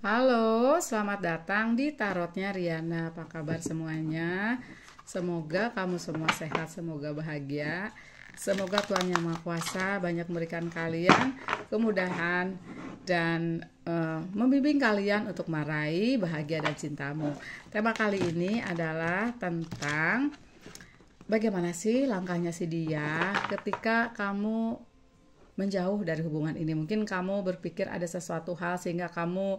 Halo, selamat datang di Tarotnya Riana. Apa kabar semuanya? Semoga kamu semua sehat, semoga bahagia. Semoga Tuhan Yang Maha Kuasa banyak memberikan kalian kemudahan dan uh, membimbing kalian untuk meraih bahagia dan cintamu. Tema kali ini adalah tentang bagaimana sih langkahnya si dia ketika kamu menjauh dari hubungan ini. Mungkin kamu berpikir ada sesuatu hal sehingga kamu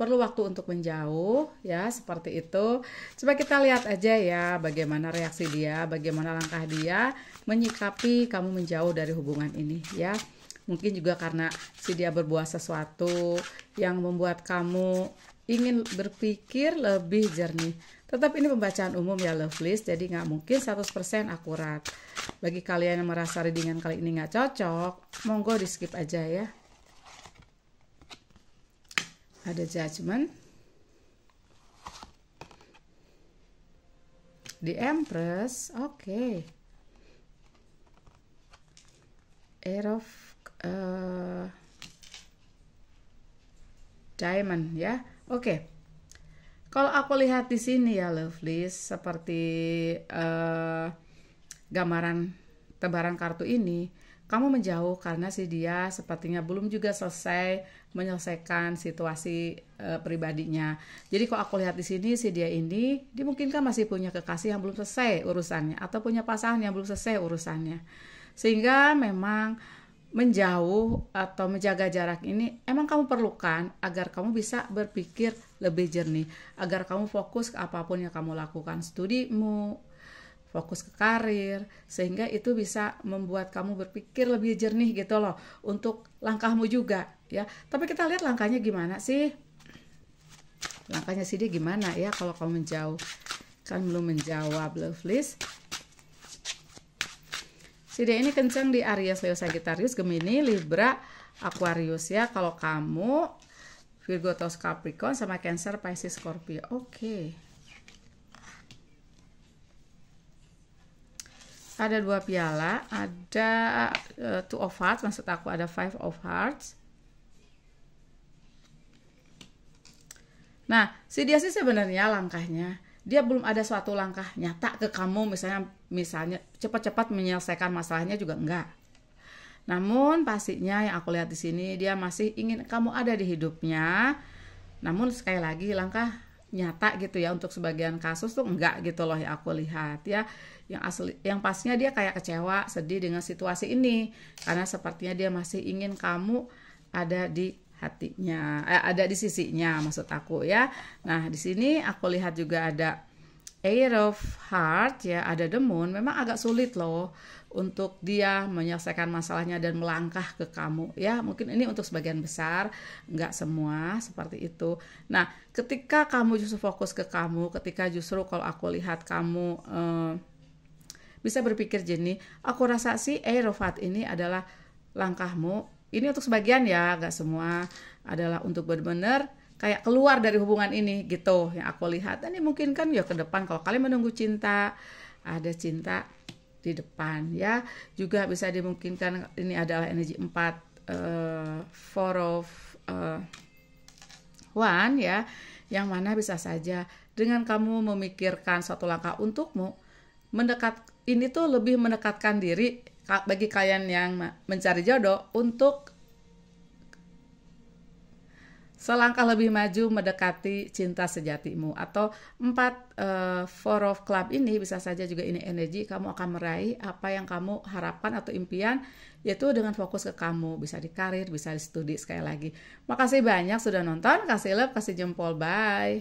perlu waktu untuk menjauh ya seperti itu. Coba kita lihat aja ya bagaimana reaksi dia, bagaimana langkah dia menyikapi kamu menjauh dari hubungan ini ya. Mungkin juga karena si dia berbuat sesuatu yang membuat kamu ingin berpikir lebih jernih. Tetap ini pembacaan umum ya Lovelies, jadi nggak mungkin 100% akurat. Bagi kalian yang merasa readingan kali ini nggak cocok, monggo di skip aja ya. Ada judgment. di Empress, oke. Okay. Air of uh, Diamond ya. Oke. Kalau aku lihat di sini ya Lovely seperti uh, gambaran tebaran kartu ini, kamu menjauh karena si dia sepertinya belum juga selesai menyelesaikan situasi uh, pribadinya. Jadi kalau aku lihat di sini si dia ini dimungkinkan masih punya kekasih yang belum selesai urusannya atau punya pasangan yang belum selesai urusannya. Sehingga memang menjauh atau menjaga jarak ini emang kamu perlukan agar kamu bisa berpikir lebih jernih, agar kamu fokus ke apapun yang kamu lakukan, studimu, fokus ke karir, sehingga itu bisa membuat kamu berpikir lebih jernih gitu loh untuk langkahmu juga ya. Tapi kita lihat langkahnya gimana sih? Langkahnya sih dia gimana ya kalau kamu menjauh? Kan belum menjawab, list. Si dia ini kencang di Aries, Leo, Sagittarius, Gemini, Libra, Aquarius ya. Kalau kamu Virgo, Taurus, Capricorn sama Cancer, Pisces, Scorpio. Oke. Okay. Ada dua piala, ada uh, two of hearts, maksud aku ada five of hearts. Nah, si dia sih sebenarnya langkahnya dia belum ada suatu langkah nyata ke kamu misalnya misalnya cepat-cepat menyelesaikan masalahnya juga enggak. Namun pastinya yang aku lihat di sini dia masih ingin kamu ada di hidupnya. Namun sekali lagi langkah nyata gitu ya untuk sebagian kasus tuh enggak gitu loh yang aku lihat ya yang asli yang pastinya dia kayak kecewa sedih dengan situasi ini karena sepertinya dia masih ingin kamu ada di hatinya eh, ada di sisinya maksud aku ya nah di sini aku lihat juga ada air of heart ya ada the moon memang agak sulit loh untuk dia menyelesaikan masalahnya dan melangkah ke kamu ya mungkin ini untuk sebagian besar nggak semua seperti itu nah ketika kamu justru fokus ke kamu ketika justru kalau aku lihat kamu eh, bisa berpikir jenis aku rasa sih air of heart ini adalah langkahmu ini untuk sebagian ya nggak semua adalah untuk benar-benar kayak keluar dari hubungan ini gitu yang aku lihat dan ini mungkin kan ya ke depan kalau kalian menunggu cinta ada cinta di depan ya juga bisa dimungkinkan ini adalah energi 4 uh, eh, four of uh, one ya yang mana bisa saja dengan kamu memikirkan suatu langkah untukmu mendekat ini tuh lebih mendekatkan diri bagi kalian yang mencari jodoh untuk selangkah lebih maju mendekati cinta sejatimu atau empat uh, four of club ini bisa saja juga ini energi kamu akan meraih apa yang kamu harapkan atau impian yaitu dengan fokus ke kamu bisa di karir bisa di studi sekali lagi makasih banyak sudah nonton kasih love kasih jempol bye